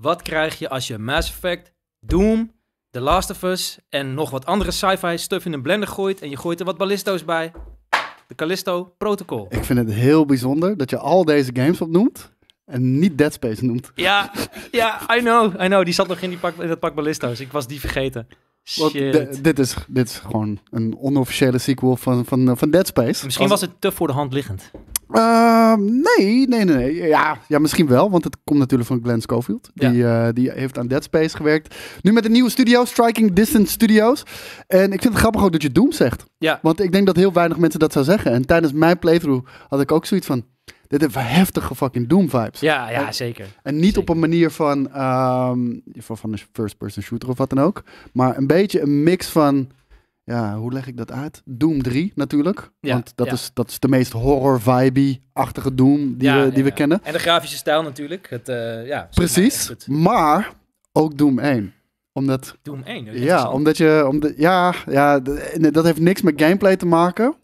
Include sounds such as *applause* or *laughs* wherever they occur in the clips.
Wat krijg je als je Mass Effect, Doom, The Last of Us en nog wat andere sci-fi stuff in een blender gooit en je gooit er wat ballisto's bij? De Callisto Protocol. Ik vind het heel bijzonder dat je al deze games opnoemt en niet Dead Space noemt. Ja, ja, I know, I know. Die zat nog in, die pak, in dat pak ballisto's. Ik was die vergeten. Shit. Dit is, dit is gewoon een onofficiële sequel van, van, van Dead Space. Misschien was het te voor de hand liggend. Ehm, nee, nee, nee. Ja, ja, misschien wel, want het komt natuurlijk van Glenn Schofield. Die, eh, die heeft aan Dead Space gewerkt. Nu met een nieuwe studio, Striking Distance Studios. En ik vind het grappig ook dat je Doom zegt. Want ik denk dat heel weinig mensen dat zou zeggen. En tijdens mijn playthrough had ik ook zoiets van... Dit heeft heftige fucking Doom-vibes. Ja, ja, zeker. En niet op een manier van, um, ehm, van, van een first-person shooter of wat dan ook. Maar een beetje een mix van ja, hoe leg ik dat uit? Doom 3 natuurlijk. want dat, is, dat is de meest horror vibe achtige Doom die, we, die we kennen. En de grafische stijl natuurlijk. Het, eh, ja, Precies, maar ook Doom 1 omdat, Doom 1? Ja, omdat je... de ja, ja, dat heeft niks met gameplay te maken.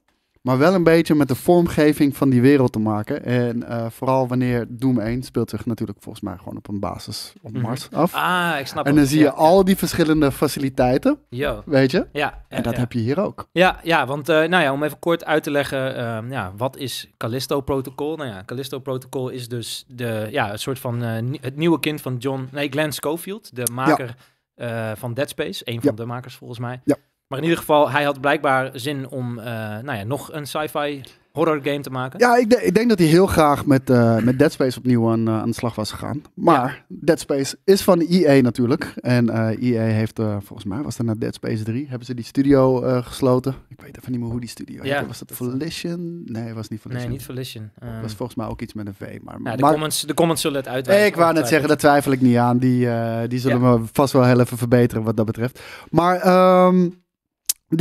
Maar wel een beetje met de vormgeving van die wereld te maken. En eh, vooral wanneer Doom 1 speelt zich natuurlijk volgens mij gewoon op een basis op mhm. Mars af. Ah, ik snap En dan zie je al die verschillende faciliteiten. Yo. Weet je? Ja. En dat heb je hier ook. Ja, ja want eh, nou ja, om even kort uit te leggen. Ehm, ja, wat is Callisto Protocol? Nou ja, Callisto Protocol is dus de, ja, een soort van eh, het nieuwe kind van John, nee, Glenn Schofield. De maker van Dead Space. Een van de makers volgens mij. Ja. Maar in ieder geval, hij had blijkbaar zin om eh, nou ja, nog een sci-fi horror game te maken. Ja, ik, ik denk dat hij heel graag met, eh, met Dead Space opnieuw aan, eh, aan de slag was gegaan. Maar Dead Space is van EA e natuurlijk. En EA e heeft, volgens mij was dat naar Dead Space 3, hebben ze die studio gesloten. Ik weet even niet meer hoe die studio ja. Was dat Volition? Nee, het was niet Volition. Nee, niet Volition. Um, was volgens mij ook iets met een V. Maar, ja, de, comments, de comments zullen het uitwijzen. Ik wou net zeggen, daar twijfel ik niet aan. Die, die zullen me vast wel heel even verbeteren wat dat betreft. Maar... Um, eh,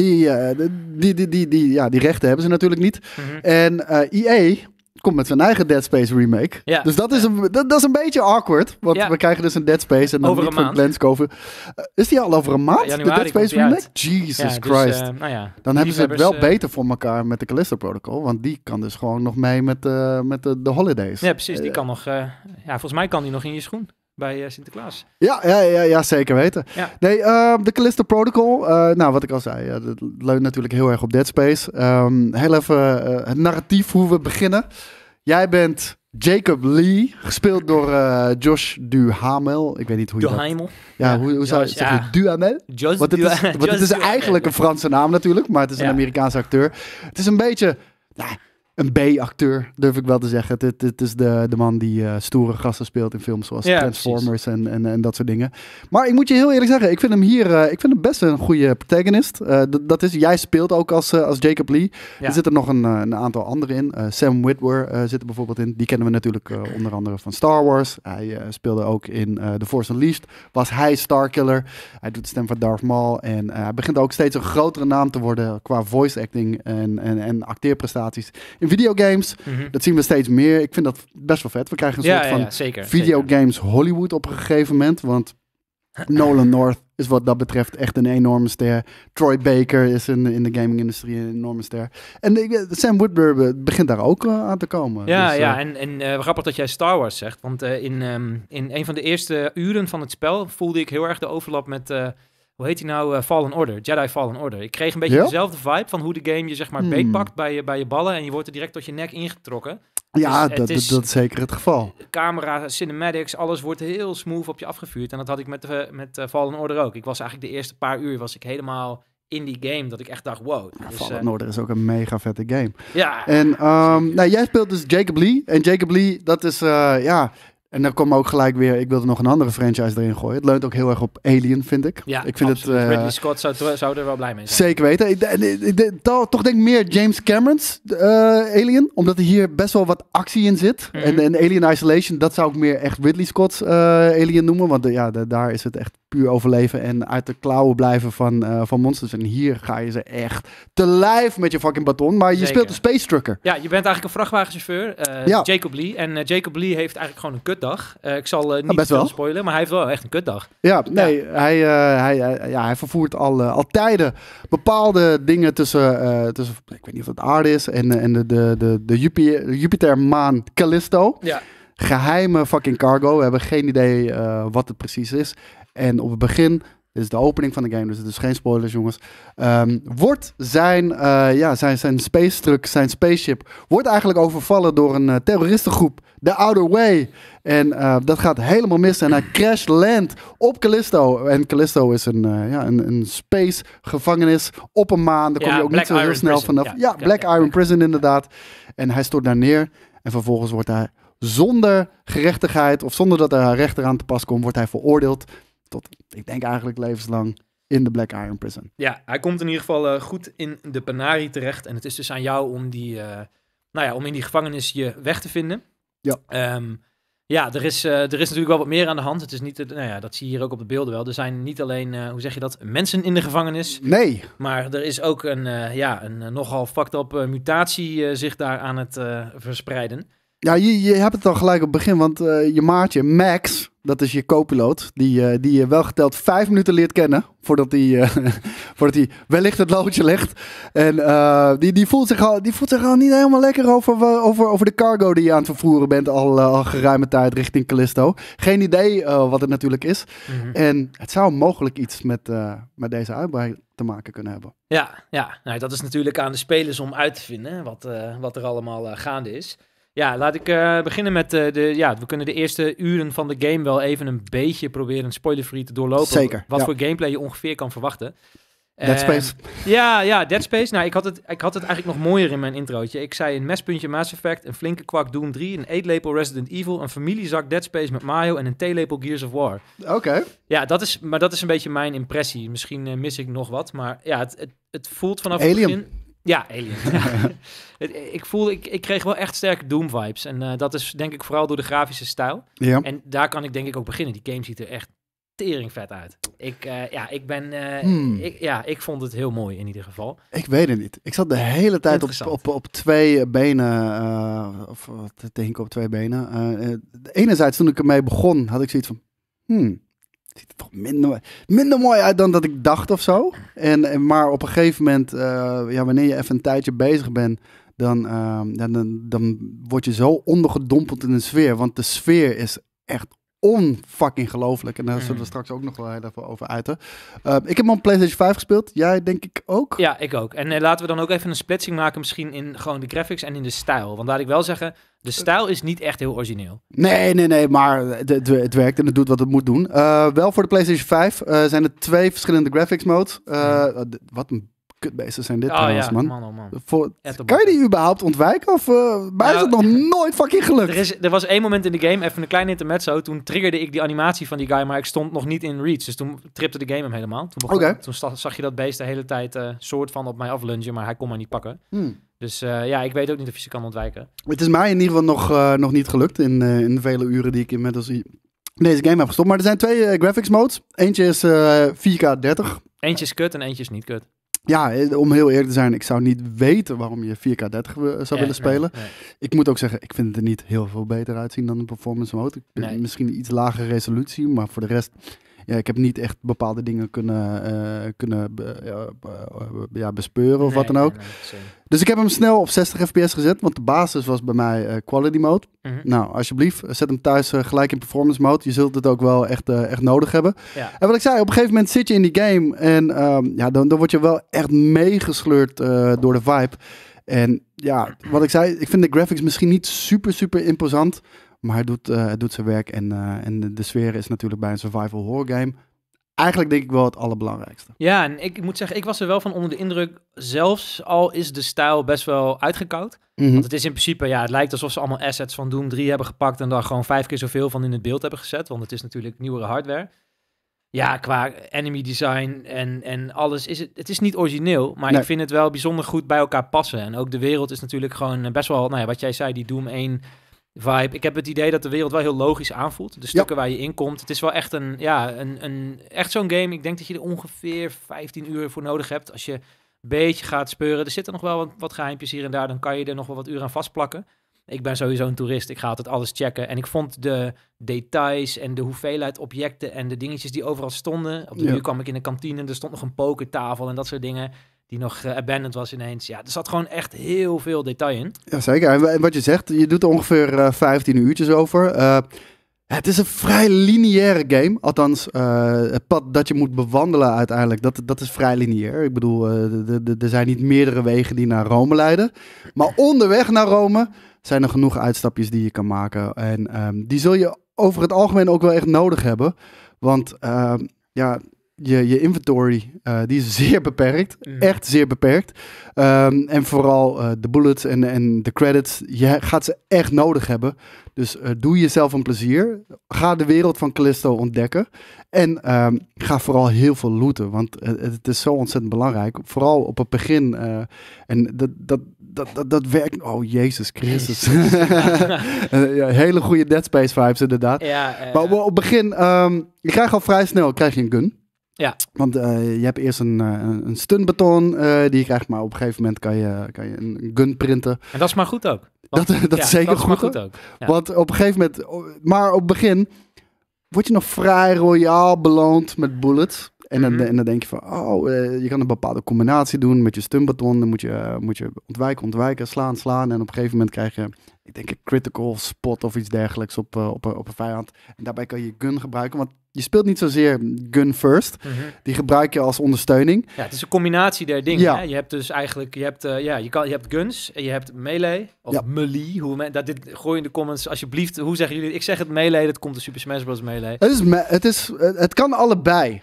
die, die, die, die, ja, die rechten hebben ze natuurlijk niet. Mhm. En EA eh, e komt met zijn eigen Dead Space remake. Ja. Dus dat is, een, dat, is een beetje awkward. Want we krijgen dus een Dead Space en dan over niet van plans Uh, eh, is die al over een maand, de Dead Space remake? Jesus dus, Christ. Nou dan hebben ze het wel beter voor elkaar met de Callisto Protocol. Want die kan dus gewoon nog mee met, met de, de holidays. Ja, precies. Die kan nog... ja, volgens mij kan die nog in je schoen bij eh, Sinterklaas. Ja, ja, ja, ja, zeker weten. Nee, ehm, de Callisto Protocol. Eh, nou, wat ik al zei, eh, dat leunt natuurlijk heel erg op Dead Space. Um, heel even het narratief hoe we beginnen. Jij bent Jacob Lee, gespeeld door Josh Duhamel. Ik weet niet hoe je Duhamel. Ja, hoe, hoe zou je het zeggen? Duhamel? Josh want het is, want het is eigenlijk een Franse naam natuurlijk, maar het is een Amerikaanse acteur. Het is een beetje... Nou, een B-acteur, durf ik wel te zeggen. Het, is de, de man die eh, stoere gasten speelt in films zoals Transformers en, en, en, dat soort dingen. Maar ik moet je heel eerlijk zeggen, ik vind hem hier eh, ik vind hem best een goede protagonist. Eh, dat is, jij speelt ook als, als Jacob Lee. Ja. Er zitten nog een, een aantal anderen in. Sam Witwer zit er bijvoorbeeld in. Die kennen we natuurlijk onder andere van Star Wars. Hij speelde ook in The Force Unleashed. Was hij Starkiller. Hij doet de stem van Darth Maul. En hij begint ook steeds een grotere naam te worden qua voice acting en, en, en acteerprestaties in videogames. Mhm. Dat zien we steeds meer. Ik vind dat best wel vet. We krijgen een soort van videogames Hollywood op een gegeven moment. Want *clears throat* Nolan North is wat dat betreft echt een enorme ster. Troy Baker is in, in de gaming-industrie een enorme ster. En eh, Sam Woodburn eh, begint daar ook eh, aan te komen. Ja, dus, ja en, en grappig dat jij Star Wars zegt. Want in, ehm, in een van de eerste uren van het spel voelde ik heel erg de overlap met hoe heet die nou? Eh, Fallen Order, Jedi Fallen Order. Ik kreeg een beetje dezelfde vibe van hoe de game je zeg maar beetpakt hmm. bij je, bij je ballen en je wordt er direct tot je nek ingetrokken. Ja, dat, is, dat is zeker het geval. Camera, cinematics, alles wordt heel smooth op je afgevuurd. En dat had ik met, eh, met eh, Fallen Order ook. Ik was eigenlijk de eerste paar uur was ik helemaal in die game dat ik echt dacht, wow. Ja, dus, Fallen Order is ook een mega vette game. Ja. En ehm, nou, jij speelt dus Jacob Lee. En Jacob Lee, dat is, ja, en dan kom ook gelijk weer, ik wilde nog een andere franchise erin gooien. Het leunt ook heel erg op Alien, vind ik. Ja, ik vind het. Uh, Ridley Scott zou, zou, er wel blij mee zijn. Zeker weten. Ik, toch denk meer James Cameron's eh, Alien, omdat er hier best wel wat actie in zit. Mhm. en, Alien Isolation, dat zou ik meer echt Ridley Scott's eh, Alien noemen, want ja, daar is het echt puur overleven en uit de klauwen blijven van, van monsters. En hier ga je ze echt te lijf met je fucking baton, maar je speelt een space trucker. Ja, je bent eigenlijk een vrachtwagenchauffeur, ja. Jacob Lee. En Jacob Lee heeft eigenlijk gewoon een kut eh, ik zal eh, niet spoilen, maar hij heeft wel echt een kutdag. Ja, nee, eh, Hij, hij, ja, hij vervoert al, al tijden bepaalde dingen tussen, tussen, ik weet niet of het aarde is, en, en de, de, de, de Jupiter, Jupiter maan Callisto. Ja. Geheime fucking cargo. We hebben geen idee wat het precies is. En op het begin dit is de opening van de game, dus het is geen spoilers, jongens. Ehm, wordt zijn, uh, ja, zijn, zijn space truck, zijn spaceship, wordt eigenlijk overvallen door een eh, terroristengroep, The Outer Way. En eh, dat gaat helemaal mis. En hij crash landt op Callisto. En Callisto is een, ja, een, een space gevangenis op een maan. Daar kom je ook niet zo heel snel vanaf. Ja, Black Iron Prison inderdaad. En hij stort daar neer. En vervolgens wordt hij zonder gerechtigheid of zonder dat er rechter aan te pas komt, wordt hij veroordeeld ik denk eigenlijk levenslang in de Black Iron Prison. Ja, hij komt in ieder geval eh, goed in de penarie terecht. En het is dus aan jou om, die, eh, nou ja, om in die gevangenis je weg te vinden. Ja. Ehm, ja, er is, eh, er is natuurlijk wel wat meer aan de hand. Het is niet, nou ja, dat zie je hier ook op de beelden wel. Er zijn niet alleen, hoe zeg je dat, mensen in de gevangenis. Nee. Maar er is ook een, ja, een nogal fucked up mutatie zich daar aan het verspreiden. Ja, je, je hebt het al gelijk op het begin, want eh, je maatje Max, dat is je co-piloot, die, eh, die je wel geteld vijf minuten leert kennen voordat hij, eh, *laughs* voordat hij wellicht het loodje legt. En die, die, voelt zich al, die voelt zich al niet helemaal lekker over, over, over de cargo die je aan het vervoeren bent al, al geruime tijd richting Callisto. Geen idee wat het natuurlijk is. Mhm. En het zou mogelijk iets met, met deze uitbreiding te maken kunnen hebben. Ja, ja. Nou, dat is natuurlijk aan de spelers om uit te vinden wat, wat er allemaal gaande is. Ja, laat ik eh, beginnen met eh, de. Ja, we kunnen de eerste uren van de game wel even een beetje proberen spoiler-free te doorlopen. Zeker. Wat voor gameplay je ongeveer kan verwachten. Dead Space. ja, ja, Dead Space. Nou, ik had, het, ik had het eigenlijk nog mooier in mijn introotje. Ik zei een mespuntje Mass Effect, een flinke kwak Doom 3, een eetlepel Resident Evil, een familiezak Dead Space met Mario en een theelepel Gears of War. Oké. Ja, dat is, maar dat is een beetje mijn impressie. Misschien eh, mis ik nog wat, maar ja, het, het, het voelt vanaf Alien. het begin... Ja, Alien. *laughs* ik voel, ik, ik kreeg wel echt sterke Doom-vibes. En eh, dat is denk ik vooral door de grafische stijl. Ja. En daar kan ik denk ik ook beginnen. Die game ziet er echt teringvet vet uit. Ik, eh, ja, ik ben, eh, hmm. ik, ja, ik vond het heel mooi in ieder geval. Ik weet het niet. Ik zat de hele tijd op, op, op twee benen, of te denken op twee benen. enerzijds toen ik ermee begon, had ik zoiets van, hmm ziet er toch minder, minder mooi uit dan dat ik dacht of zo. En, en maar op een gegeven moment, eh, ja, wanneer je even een tijdje bezig bent, dan, ehm, dan, dan word je zo ondergedompeld in een sfeer. Want de sfeer is echt onfucking gelooflijk. En daar zullen we mm. straks ook nog wel heel even over uiten. Eh, ik heb hem PlayStation 5 gespeeld. Jij denk ik ook. Ja, ik ook. En eh, laten we dan ook even een splitsing maken misschien in gewoon de graphics en in de stijl. Want laat ik wel zeggen, de stijl is niet echt heel origineel. Nee, nee, nee, maar het, het, werkt en het doet wat het moet doen. Eh, wel voor de PlayStation 5 eh, zijn er twee verschillende graphics modes. Eh, wat een kutbeesten zijn dit ah, oh, man. kan je die überhaupt ontwijken? Of uh, eh, mij is dat nou, nog *laughs* nooit fucking gelukt. Er, is, er, was één moment in de game, even een klein intermezzo. Toen triggerde ik die animatie van die guy, maar ik stond nog niet in reach. Dus toen tripte de game hem helemaal. Toen, zag je dat beest de hele tijd eh, soort van op mij aflungen, maar hij kon mij niet pakken. Hmm. Dus eh, ja, ik weet ook niet of je ze kan ontwijken. Het is mij in ieder geval nog, nog niet gelukt in, in de vele uren die ik inmiddels deze game heb gestopt. Maar er zijn twee graphics modes. Eentje is 4K 30. Eentje is kut en eentje is niet kut. Ja, eh, om heel eerlijk te zijn, ik zou niet weten waarom je 4K30 zou willen spelen. Ik moet ook zeggen, ik vind het er niet heel veel beter uitzien dan de performance mode. Misschien Misschien iets lagere resolutie, maar voor de rest ja, ik heb niet echt bepaalde dingen kunnen, eh, kunnen eh, ja, bespeuren of wat dan ook. dus ik heb hem snel op 60 fps gezet, want de basis was bij mij eh, quality mode. Mhm. Nou, alsjeblieft, zet hem thuis gelijk in performance mode. Je zult het ook wel echt, echt nodig hebben. En wat ik zei, op een gegeven moment zit je in die game en ehm, ja, dan, dan word je wel echt meegesleurd door de vibe. En ja, wat ik zei, ik vind de graphics misschien niet super, super imposant. Maar het doet, het eh, doet zijn werk en, eh, en de, sfeer is natuurlijk bij een survival horror game eigenlijk denk ik wel het allerbelangrijkste. Ja, en ik moet zeggen, ik was er wel van onder de indruk, zelfs al is de stijl best wel uitgekoud. Mhm. Want het is in principe, ja, het lijkt alsof ze allemaal assets van Doom 3 hebben gepakt en daar gewoon vijf keer zoveel van in het beeld hebben gezet, want het is natuurlijk nieuwere hardware. Ja, qua enemy design en, en alles is het, het is niet origineel, maar ik vind het wel bijzonder goed bij elkaar passen. En ook de wereld is natuurlijk gewoon best wel, nou ja, wat jij zei, die Doom 1 vibe. Ik heb het idee dat de wereld wel heel logisch aanvoelt. De stukken waar je in komt. Het is wel echt een, ja, een, een echt zo'n game. Ik denk dat je er ongeveer 15 uur voor nodig hebt. Als je een beetje gaat speuren. Er zitten nog wel wat, wat geheimpjes hier en daar. Dan kan je er nog wel wat uren aan vastplakken. Ik ben sowieso een toerist. Ik ga altijd alles checken. En ik vond de details en de hoeveelheid objecten en de dingetjes die overal stonden. Op de ja. kwam ik in de kantine en er stond nog een pokertafel en dat soort dingen die nog uh, abandoned was ineens. Ja, er zat gewoon echt heel veel detail in. Ja zeker. en wat je zegt, je doet er ongeveer 15 eh, uurtjes over. Eh, het is een vrij lineaire game. Althans, het pad dat je moet bewandelen uiteindelijk, dat, dat is vrij lineair. Ik bedoel, er zijn niet meerdere wegen die naar Rome leiden. Maar onderweg naar Rome zijn er genoeg uitstapjes die je kan maken. En ehm, die zul je over het algemeen ook wel echt nodig hebben. Want ehm, ja, je, je inventory, eh, die is *laughs* zeer beperkt. Echt zeer beperkt. Ehm, en vooral eh, de bullets en, en de credits, je gaat ze echt nodig hebben. Dus eh, doe jezelf een plezier. Ga de wereld van Callisto ontdekken. En ehm, ga vooral heel veel looten, want het, is zo ontzettend belangrijk. Vooral op het begin. en dat, dat, dat, dat, dat werkt. Oh, Jezus Christus. *laughs* ja, hele goede Dead Space vibes, inderdaad. maar op, het begin, ehm, je krijgt al vrij snel krijg je een gun. Ja. Want uh, je hebt eerst een, eh, een, een eh, die je krijgt, maar op een gegeven moment kan je, kan je een gun printen. En dat is maar goed ook. dat, dat is zeker dat is goed, goed, ook. Want op een gegeven moment, maar op het begin, word je nog vrij royaal beloond met bullets. En dan, mhm. en dan denk je van, oh, je kan een bepaalde combinatie doen met je stunbeton, Dan moet je, moet je ontwijken, ontwijken, slaan, slaan. En op een gegeven moment krijg je ik denk een critical spot of iets dergelijks op, op, op, een vijand. En daarbij kan je gun gebruiken, want je speelt niet zozeer gun first. Mhm. Die gebruik je als ondersteuning. Ja, het is een combinatie der dingen. Ja. Hè? Je hebt dus eigenlijk, je hebt, eh, ja, je, kan, je hebt guns, je hebt melee of melee. Hoe men, dat, dit, gooi in de comments alsjeblieft. Hoe zeggen jullie? Ik zeg het melee, dat komt de Super Smash Bros. melee. Het, is het, is, het kan allebei.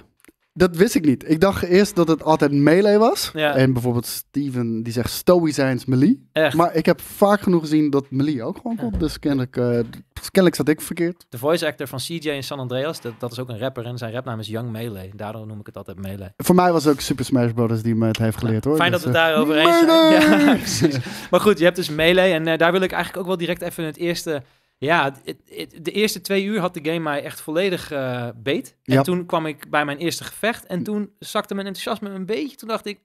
Dat wist ik niet. Ik dacht eerst dat het altijd melee was. En bijvoorbeeld Steven, die zegt stoïcijns melee. Maar ik heb vaak genoeg gezien dat melee ook gewoon komt. Dus kennelijk, eh, kennelijk zat ik verkeerd. De voice actor van CJ in San Andreas, dat, dat is ook een rapper. En zijn rapnaam is Young Melee. Daarom noem ik het altijd melee. Voor mij was het ook Super Smash Brothers die me het heeft geleerd hoor. Fijn dus, dat we eh, daarover eens zijn. Ja, *laughs* maar goed, je hebt dus melee. En eh, daar wil ik eigenlijk ook wel direct even het eerste ja, het, het, de eerste twee uur had de game mij echt volledig eh, beet. En toen kwam ik bij mijn eerste gevecht en toen zakte mijn enthousiasme een beetje. Toen dacht ik,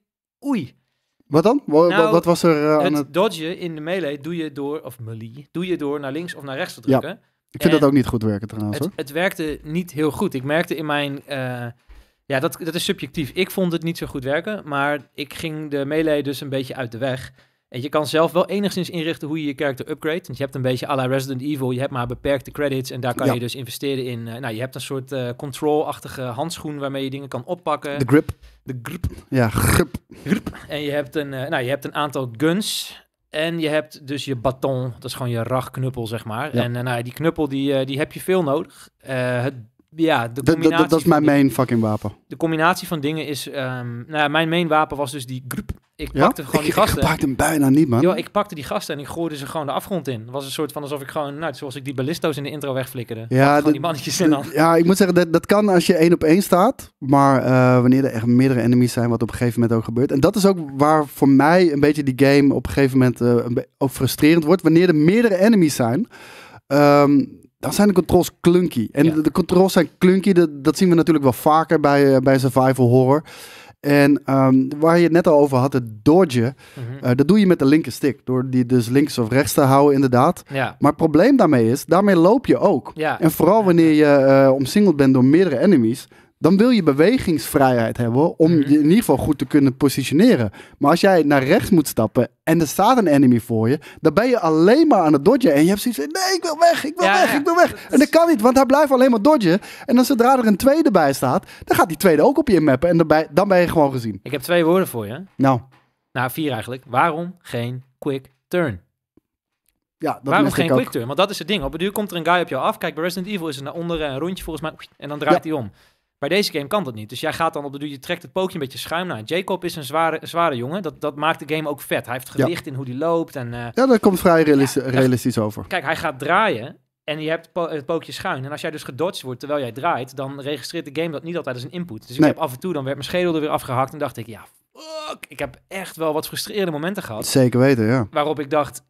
oei. Wat dan? Wat, nou, wat was er eh, aan het, het... dodgen in de melee doe je door, of melee, doe je door naar links of naar rechts te drukken. Ik vind dat ook niet goed werken trouwens. Het, het, werkte niet heel goed. Ik merkte in mijn... Eh, ja, dat, dat is subjectief. Ik vond het niet zo goed werken, maar ik ging de melee dus een beetje uit de weg. En je kan zelf wel enigszins inrichten hoe je je karakter upgrade. Want je hebt een beetje à la Resident Evil, je hebt maar beperkte credits en daar kan je dus investeren in. Eh, nou, je hebt een soort uh, control-achtige handschoen waarmee je dingen kan oppakken. De grip. De grip. Ja, grip. grip. En je hebt, een, eh, nou, je hebt een aantal guns. En je hebt dus je baton, dat is gewoon je ragknuppel, zeg maar. En nou, die knuppel, die, die heb je veel nodig. ja, de combinatie. Dat, is mijn main fucking wapen. De combinatie van dingen is. Ehm, nou, mijn main wapen was dus die grip ik pakte gewoon die gasten. Ik pakte hem bijna niet, man. Yo, ik pakte die gasten en ik gooide ze gewoon de afgrond in. Het was een soort van alsof ik gewoon, nou, zoals ik die ballisto's in de intro wegflikkerde. Ja, die mannetjes in dan. Ja, ik moet zeggen, dat, dat kan als je één op één staat. Maar eh, wanneer er echt meerdere enemies zijn, wat op een gegeven moment ook gebeurt. En dat is ook waar voor mij een beetje die game op een gegeven moment eh, ook frustrerend wordt. Wanneer er meerdere enemies zijn. Ehm, dan zijn de controls clunky. En de, controls zijn clunky, dat, zien we natuurlijk wel vaker bij, eh, bij survival horror. En ehm, waar je het net al over had, het dodgen, mhm. eh, dat doe je met de stick Door die dus links of rechts te houden, inderdaad. Maar het probleem daarmee is, daarmee loop je ook. En vooral wanneer je uh, omsingeld bent door meerdere enemies, dan wil je bewegingsvrijheid hebben om mhm. je in ieder geval goed te kunnen positioneren. Maar als jij naar rechts moet stappen en er staat een enemy voor je, dan ben je alleen maar aan het dodgen. En je hebt zoiets van, nee, ik wil weg, ik wil weg, ik wil weg. En dat kan niet, want hij blijft alleen maar dodgen. En dan zodra er een tweede bij staat, dan gaat die tweede ook op je mappen. En dan ben, je gewoon gezien. Ik heb twee woorden voor je. Nou. Nou, vier eigenlijk. Waarom geen quick turn? Ja, dat Waarom geen quick turn? Want dat is het ding. Op het duur komt er een guy op jou af. Kijk, bij Resident Evil is het naar onderen een rondje volgens mij. En dan draait hij om. Bij deze game kan dat niet. Dus jij gaat dan op de duur, je trekt het pookje een beetje schuim naar. Nou, Jacob is een zware, zware jongen. Dat, dat maakt de game ook vet. Hij heeft gewicht in hoe die loopt. En, eh, ja, dat komt vrij realistisch, realistisch over. Kijk, hij gaat draaien en je hebt het pookje schuin. En als jij dus gedodged wordt terwijl jij draait, dan registreert de game dat niet altijd als een input. Dus ik heb af en toe, dan werd mijn schedel er weer afgehakt en dacht ik, ja, fuck. Ik heb echt wel wat frustrerende momenten gehad. Zeker weten, ja. Waarop ik dacht,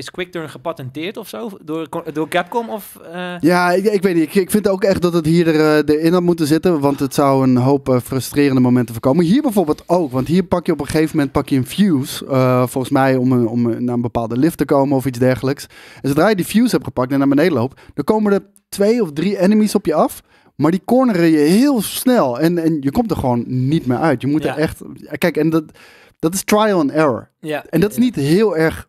is QuickTurn gepatenteerd of zo? Door, door Capcom of... Eh? Ja, ik, ik, weet niet. Ik, ik, vind ook echt dat het hier er, eh, erin had moeten zitten. Want het zou een hoop eh, frustrerende momenten voorkomen. Hier bijvoorbeeld ook. Want hier pak je op een gegeven moment pak je een fuse. volgens mij om, om naar een bepaalde lift te komen of iets dergelijks. En zodra je die fuse hebt gepakt en naar beneden loopt... dan komen er twee of drie enemies op je af... Maar die corneren je heel snel. En, en je komt er gewoon niet meer uit. Je moet er echt. Kijk, en dat, dat is trial and error. Ja. En dat is niet heel erg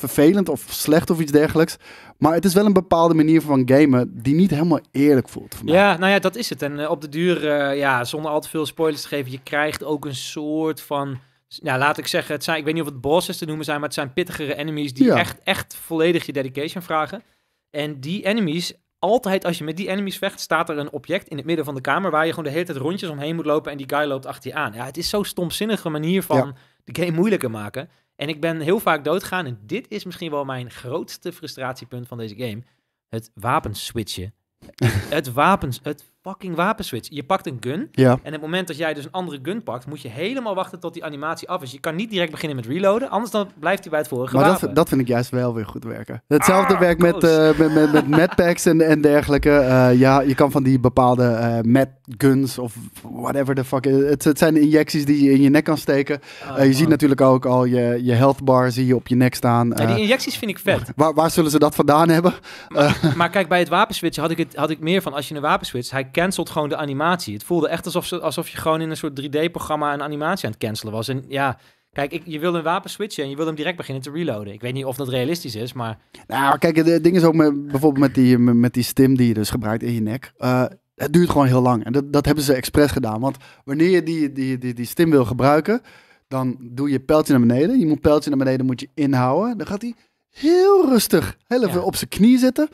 vervelend of slecht of iets dergelijks. Maar het is wel een bepaalde manier van gamen die niet helemaal eerlijk voelt. Voor mij. Ja, nou ja, dat is het. En eh, op de duur, eh, ja, zonder al te veel spoilers te geven, je krijgt ook een soort van. Ja, laat ik zeggen, het zijn, ik weet niet of het bosses te noemen zijn, maar het zijn pittigere enemies die echt, echt volledig je dedication vragen. En die enemies, altijd als je met die enemies vecht, staat er een object in het midden van de kamer waar je gewoon de hele tijd rondjes omheen moet lopen en die guy loopt achter je aan. Ja, het is zo'n stomzinnige manier van de game moeilijker maken. En ik ben heel vaak doodgaan. En dit is misschien wel mijn grootste frustratiepunt van deze game. Het wapenswitchen. *laughs* het wapens... Het fucking wapenswitch. Je pakt een gun. En het moment dat jij dus een andere gun pakt, moet je helemaal wachten tot die animatie af is. Je kan niet direct beginnen met reloaden, anders dan blijft hij bij het vorige maar dat, dat vind ik juist wel weer goed werken. Hetzelfde ah, werkt met, uh, met, met, met *laughs* en, en dergelijke. Eh, ja, je kan van die bepaalde uh, guns of whatever the fuck. Het, het zijn injecties die je in je nek kan steken. Oh, je ziet natuurlijk ook al je, je health bar zie je op je nek staan. die injecties vind ik vet. Waar, waar zullen ze dat vandaan hebben? Maar, maar kijk, bij het wapenswitch had ik, het, had ik meer van als je een wapenswitch, hij cancelt gewoon de animatie. Het voelde echt alsof, ze, alsof je gewoon in een soort 3D-programma een animatie aan het cancelen was. En ja, Kijk, ik, je wil een wapen switchen en je wil hem direct beginnen te reloaden. Ik weet niet of dat realistisch is, maar... Nou, kijk, het ding is ook met, bijvoorbeeld met die, met die stim die je dus gebruikt in je nek. Eh, het duurt gewoon heel lang. En dat, dat hebben ze expres gedaan. Want wanneer je die, die, die, die stim wil gebruiken, dan doe je pijltje naar beneden. Je moet pijltje naar beneden moet je inhouden. Dan gaat hij heel rustig heel even op zijn knie zitten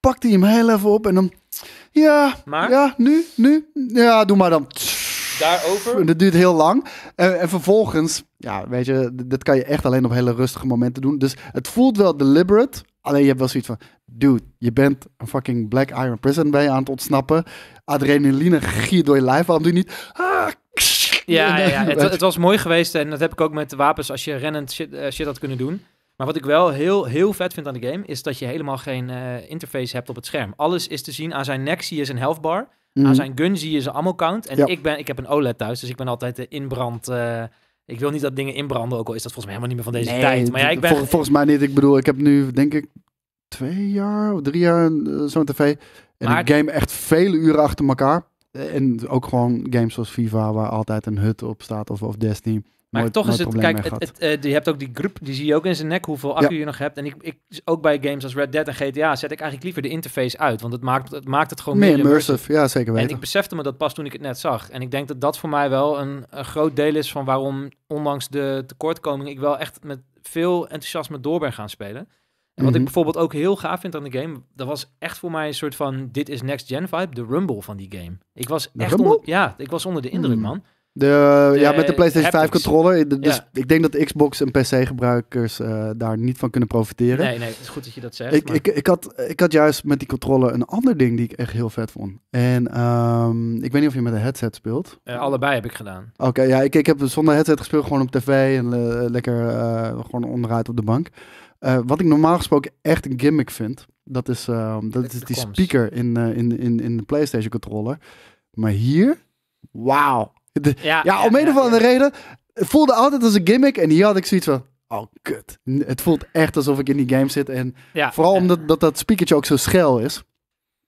pakt hij hem heel even op en dan... Ja, ja, nu, nu. Ja, doe maar dan. Daarover? En dat duurt heel lang. En, eh, en, vervolgens, ja, weet je, dat kan je echt alleen op hele rustige momenten doen. Dus het voelt wel deliberate. Alleen je hebt wel zoiets van, dude, je bent een fucking Black Iron Prison bij aan het ontsnappen. Adrenaline giert door je lijf, waarom doe je niet... Ah, ja, ja, ja. *laughs* Het, het, was mooi geweest en dat heb ik ook met de wapens als je rennend shit, eh, shit had kunnen doen. Maar wat ik wel heel, heel vet vind aan de game, is dat je helemaal geen eh, interface hebt op het scherm. Alles is te zien. Aan zijn nek zie je zijn health bar. Aan mhm. zijn gun zie je zijn ammo count. En ik, ben, ik heb een OLED thuis, dus ik ben altijd de eh, inbrand... Eh, ik wil niet dat dingen inbranden, ook al is dat volgens mij helemaal niet meer van deze tijd. Maar ja, ik ben... volgens mij niet. Ik bedoel, ik heb nu denk ik twee jaar of drie jaar zo'n tv. En maar... ik game echt vele uren achter elkaar. En ook gewoon games zoals FIFA, waar altijd een hut op staat, of, of Destiny. Maar toch is het, kijk, het, eh, je hebt ook die groep, die zie je ook in zijn nek hoeveel accu je nog hebt. En ik, ik, ook bij games als Red Dead en GTA zet ik eigenlijk liever de interface uit, want het maakt het, maakt het gewoon meer, immersive. Ja, zeker weten. En ik besefte me dat pas toen ik het net zag. En ik denk dat dat voor mij wel een, een groot deel is van waarom, ondanks de tekortkoming, ik wel echt met veel enthousiasme door ben gaan spelen. En wat ik mhm. bijvoorbeeld ook heel gaaf vind aan de game, dat was echt voor mij een soort van dit is next gen vibe, de rumble van die game. Ik was echt onder, ja, ik was onder de indruk hmm. man. Eh, de, ja, met de PlayStation 5 controller. dus ik denk dat Xbox en PC-gebruikers eh, daar niet van kunnen profiteren. Nee, nee, het is goed dat je dat zegt. Ik, ik, ik, had, ik had juist met die controller een ander ding die ik echt heel vet vond. En ehm, ik weet niet of je met een headset speelt. Eh, allebei heb ik gedaan. Oké, ja, ik, ik heb zonder headset gespeeld, gewoon op tv en lekker gewoon onderuit op de bank. wat ik normaal gesproken echt een gimmick vind, dat is, ehm, dat is die speaker in, in, in, in de PlayStation controller. Maar hier, wauw ja, om een of andere reden. Het voelde altijd als een gimmick. En hier had ik zoiets van. Oh, kut. Het voelt echt alsof ik in die game zit. En vooral omdat dat, dat speakertje ook zo schel is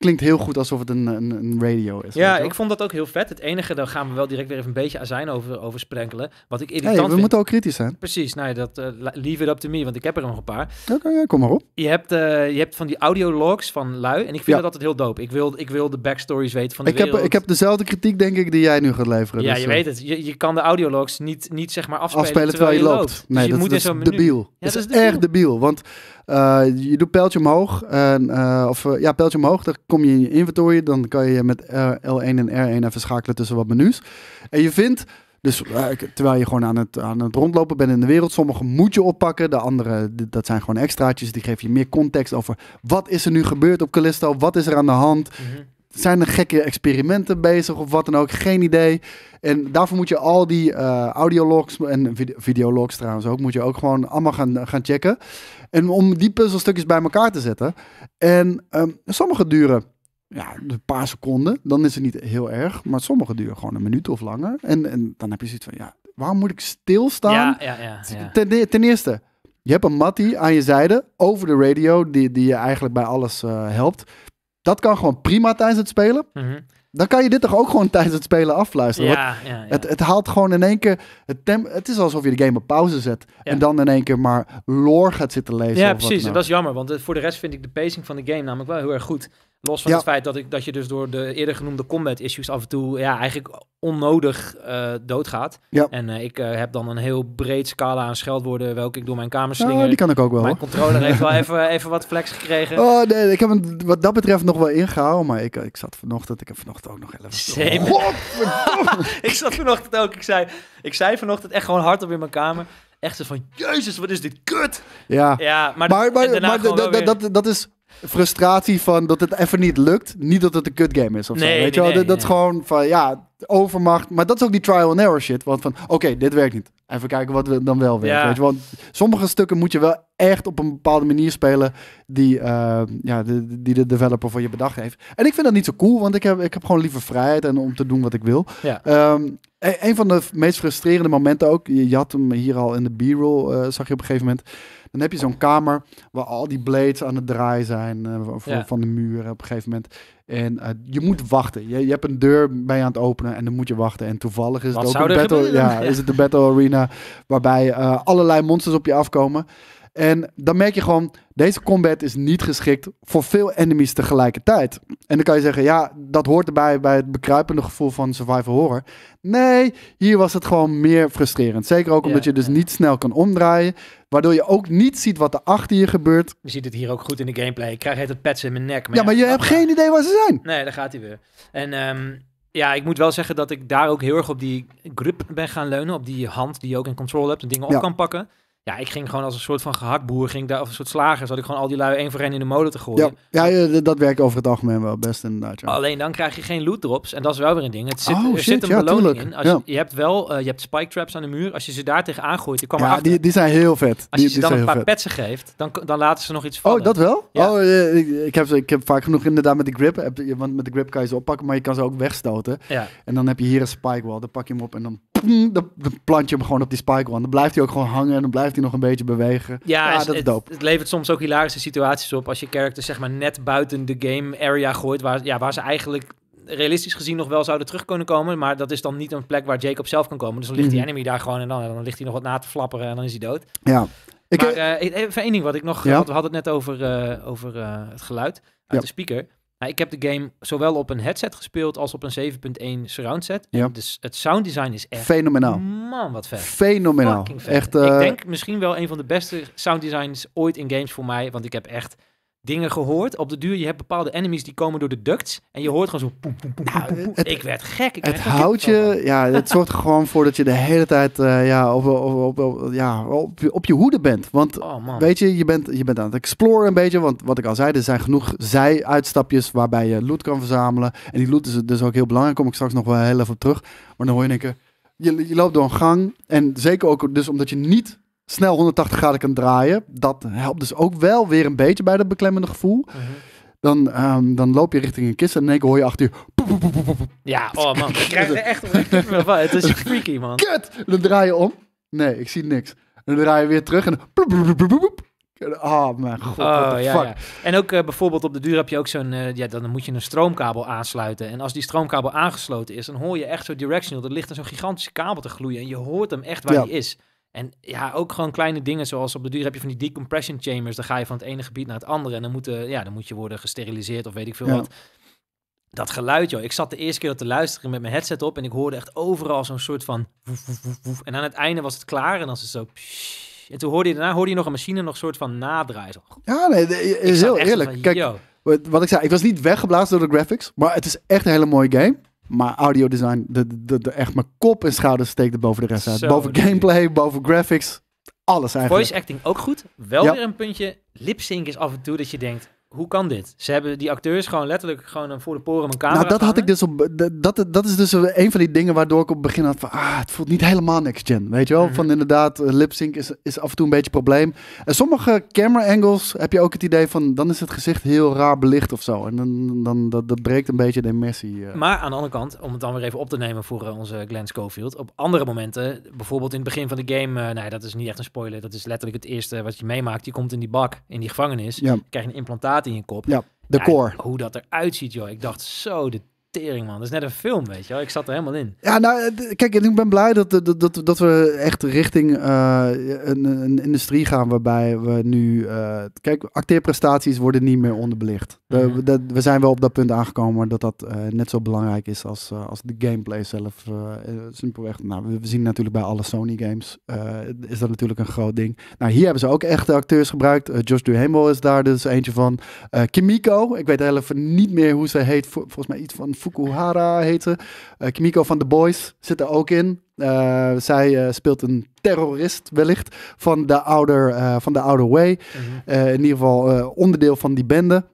klinkt heel goed alsof het een, een, een radio is. Ja, ik vond dat ook heel vet. Het enige, daar gaan we wel direct weer even een beetje azijn over, over sprenkelen. Wat ik irritant hey, we moeten ook kritisch zijn. Precies, Nee, nou dat, eh, liever leave it up to me, want ik heb er nog een paar. Oké, ja, kom maar op. Je hebt, eh, je hebt van die audiologs van Lui, en ik vind dat altijd heel dope. Ik wil, ik wil de backstories weten van de ik Heb, ik heb dezelfde kritiek, denk ik, die jij nu gaat leveren. Ja, dus, je eh, weet het. Je, je kan de audiologs niet, niet zeg maar afspelen, afspelen terwijl, je loopt. Nee, dus dat, is debiel. Ja, dat, is debiel. de debiel, want... Eh, je doet pijltje omhoog. En, eh, of eh, ja, pijltje omhoog. Dan kom je in je inventory. Dan kan je met L1 en R1 even schakelen tussen wat menus. En je vindt. Dus terwijl je gewoon aan het, aan het rondlopen bent in de wereld, sommige moet je oppakken. De andere, dat zijn gewoon extraatjes. Die geven je meer context over wat is er nu gebeurd op Callisto. Wat is er aan de hand? Mhm. zijn er gekke experimenten bezig of wat dan ook? Geen idee. En daarvoor moet je al die audiologs en videologs trouwens ook, moet je ook gewoon allemaal gaan, gaan checken. En om die puzzelstukjes bij elkaar te zetten. En ehm, sommige duren ja, een paar seconden. Dan is het niet heel erg. Maar sommige duren gewoon een minuut of langer. En, en dan heb je zoiets van, ja, waarom moet ik stilstaan? Ja, ja, ja, ten, e-, ten, eerste, je hebt een mattie aan je zijde over de radio. Die, die je eigenlijk bij alles eh, helpt. Dat kan gewoon prima tijdens het spelen. Mm dan kan je dit toch ook gewoon *laughs* tijdens het spelen afluisteren? Het, het, haalt gewoon in één keer... Het, het is alsof je de game op pauze zet. En dan in één keer maar lore gaat zitten lezen. Ja, precies. En dat is jammer. Want voor de rest vind ik de pacing van de game namelijk wel heel erg goed. Los van het feit dat, ik, dat je dus door de eerder genoemde combat issues af en toe ja, eigenlijk onnodig eh, doodgaat. En eh, ik eh, heb dan een heel breed scala aan scheldwoorden welke ik door mijn kamer slinger. Ja, die kan ik ook wel. Mijn controller heeft wel *laughs* even, even wat flex gekregen. Oh nee, ik heb hem wat dat betreft nog wel ingehaald, maar ik, ik zat vanochtend, ik heb vanochtend ook nog even... Oh, *laughs* ik zat vanochtend ook, ik zei, ik zei vanochtend echt gewoon hardop in mijn kamer echt van, jezus, wat is dit kut! Ja, ja maar, maar, maar, dat, dat is frustratie van dat het even niet lukt. Niet dat het een kut game is of zo. Weet je wel? dat is gewoon van ja, overmacht. Maar dat is ook die trial and error shit. Want van oké, dit werkt niet. Even kijken wat we dan wel werkt. Weet je? Want sommige stukken moet je wel echt op een bepaalde manier spelen die, eh, ja, de, die de developer voor je bedacht heeft. En ik vind dat niet zo cool, want ik heb, ik heb gewoon liever vrijheid en om te doen wat ik wil. Ja. Ehm, e-, een van de meest frustrerende momenten ook, je, had hem hier al in de b-roll, eh, zag je op een gegeven moment dan heb je zo'n kamer waar al die blades aan het draaien zijn eh, van de muren op een gegeven moment. En eh, je moet wachten. Je, je hebt een deur bij aan het openen en dan moet je wachten. En toevallig is het ook een battle, is het de battle arena waarbij eh, allerlei monsters op je afkomen. En dan merk je gewoon, deze combat is niet geschikt voor veel enemies tegelijkertijd. En dan kan je zeggen, ja, dat hoort erbij bij het bekruipende gevoel van survival horror. Nee, hier was het gewoon meer frustrerend. Zeker ook omdat je dus niet snel kan omdraaien. Waardoor je ook niet ziet wat er achter je gebeurt. Je ziet het hier ook goed in de gameplay. Ik krijg het pets in mijn nek. ja, maar je hebt geen idee waar ze zijn. Nee, daar gaat hij weer. En ehm, ja, ik moet wel zeggen dat ik daar ook heel erg op die grip ben gaan leunen. Op die hand die je ook in control hebt en dingen op kan pakken. Ja, ik ging gewoon als een soort van gehaktboer, ging daar, of een soort slager, zat ik gewoon al die lui één voor één in de molen te gooien. Ja, ja dat werkt over het algemeen wel best inderdaad. Ja. Alleen dan krijg je geen loot drops en dat is wel weer een ding. Het zit, oh, er zit een ja, beloning in. Als je, hebt wel, eh, je hebt spike traps aan de muur. Als je ze daar tegenaan gooit, je kwam ja, die, die, zijn heel vet. Als je ze dan een paar petsen geeft, dan, dan laten ze nog iets vallen. Oh, dat wel? Oh, ik, heb, ik heb vaak genoeg inderdaad met de grip, heb, want met de grip kan je ze oppakken, maar je kan ze ook wegstoten. En dan heb je hier een spike wall, dan pak je hem op en dan *laughs* dan plant je hem gewoon op die spike one. Dan blijft hij ook gewoon hangen en dan blijft hij nog een beetje bewegen. Ja, ah, dat is dope. Het levert soms ook hilarische situaties op als je characters zeg maar net buiten de game area gooit, waar, ja, waar ze eigenlijk realistisch gezien nog wel zouden terug kunnen komen. Maar dat is dan niet een plek waar Jacob zelf kan komen. Dus dan ligt die mhm. enemy daar gewoon en dan, dan ligt hij nog wat na te flapperen en dan is hij dood. Ja. Ik maar eh, eh, e-, even één ding wat ik nog... Want we hadden het net over, eh, over het geluid uit de speaker. Nou, ik heb de game zowel op een headset gespeeld als op een 7.1 surround set. Ja. Dus het sound design is echt... Fenomenaal. Man, wat vet. Fenomenaal. Echt, Ik eh, denk misschien wel een van de beste sound designs ooit in games voor mij. Want ik heb echt dingen gehoord. Op de duur, je hebt bepaalde enemies die komen door de ducts. En je hoort gewoon zo Het, nou, ik werd gek. Ik het houdt je... Ja, het zorgt er gewoon voor dat je de hele tijd eh, ja, op, op, op, ja, op, op je hoede bent. Want oh, weet je, je bent, je bent aan het exploren een beetje. Want wat ik al zei, er zijn genoeg zij-uitstapjes waarbij je loot kan verzamelen. En die loot is dus ook heel belangrijk. Daar kom ik straks nog wel heel even op terug. Maar dan hoor je niks. Je, je loopt door een gang en zeker ook dus omdat je niet snel 180 graden kan draaien. Dat helpt dus ook wel weer een beetje bij dat beklemmende gevoel. Mhm. Dan, ehm, dan loop je richting een kist en dan hoor je achter je... ja, oh man, ik krijg er echt Het is *laughs* freaky, man. Kut! Dan draai je om. Nee, ik zie niks. En dan draai je weer terug en... Oh mijn god, oh, Ja, En ook eh, bijvoorbeeld op de duur heb je ook zo'n... Eh, ja, dan moet je een stroomkabel aansluiten. En als die stroomkabel aangesloten is, dan hoor je echt zo directional. Er ligt er zo'n gigantische kabel te gloeien en je hoort hem echt waar hij die is. En ja, ook gewoon kleine dingen zoals op de duur heb je van die decompression chambers. Dan ga je van het ene gebied naar het andere. En dan moet, ja, dan moet je worden gesteriliseerd of weet ik veel wat. Dat geluid, joh. Ik zat de eerste keer dat te luisteren met mijn headset op. En ik hoorde echt overal zo'n soort van... Woef, woef, woef, en aan het einde was het klaar. En dan is het zo... En toen hoorde je daarna hoorde je nog een machine nog soort van nadraaien. Ja, nee, is heel eerlijk. Kijk, wat ik zei, ik was niet weggeblazen door de graphics. Maar het is echt een hele mooie game. Maar audiodesign, de, de, de, echt mijn kop en schouders steekt boven de rest uit. boven gameplay, boven graphics, alles eigenlijk. Voice acting ook goed. Wel weer een puntje. Lip sync is af en toe dat je denkt, hoe kan dit? Ze hebben die acteurs gewoon letterlijk gewoon voor de poren een camera. Nou, dat had ik dus Dat, dat is dus eh, een van die dingen waardoor ik op het begin had van. Ah, het voelt niet helemaal next gen. Weet je wel? Mhm. Van inderdaad, eh, lip sync is, is af en toe een beetje een probleem. En sommige camera angles heb je ook het idee van. dan is het gezicht heel raar belicht of zo. En dan, dan dat, dat breekt een beetje de immersie. Eh. Maar aan de andere kant, om het dan weer even op te nemen voor onze Glenn Schofield. Op andere momenten, bijvoorbeeld in het begin van de game. Uh, nou, dat is niet echt een spoiler. Dat is letterlijk het eerste wat je meemaakt. Je komt in die bak, in die gevangenis. Ja. Krijg een implantatie in je kop. Ja, de core. Hoe dat eruit ziet, joh. Ik dacht, zo, de tering, man. Dat is net een film, weet je wel. Ik zat er helemaal in. Ja, nou, eh, kijk, ik ben blij dat, dat, dat, dat we echt richting eh, een, een, industrie gaan waarbij we nu... Eh, kijk, acteerprestaties worden niet meer onderbelicht. Mhm. We, dat, we zijn wel op dat punt aangekomen dat dat net zo belangrijk is als, als de gameplay zelf. simpelweg, nou, we, zien natuurlijk bij alle Sony games is dat natuurlijk een groot ding. Nou, hier hebben ze ook echte acteurs gebruikt. Josh Duhamel is daar dus eentje van. Kimiko, ik weet even niet meer hoe ze heet. volgens mij iets van Fukuhara heette. Eh, Kimiko van The Boys zit er ook in. Eh, zij eh, speelt een terrorist wellicht van de Outer, van de outer Way. Mhm. in ieder geval onderdeel van die bende.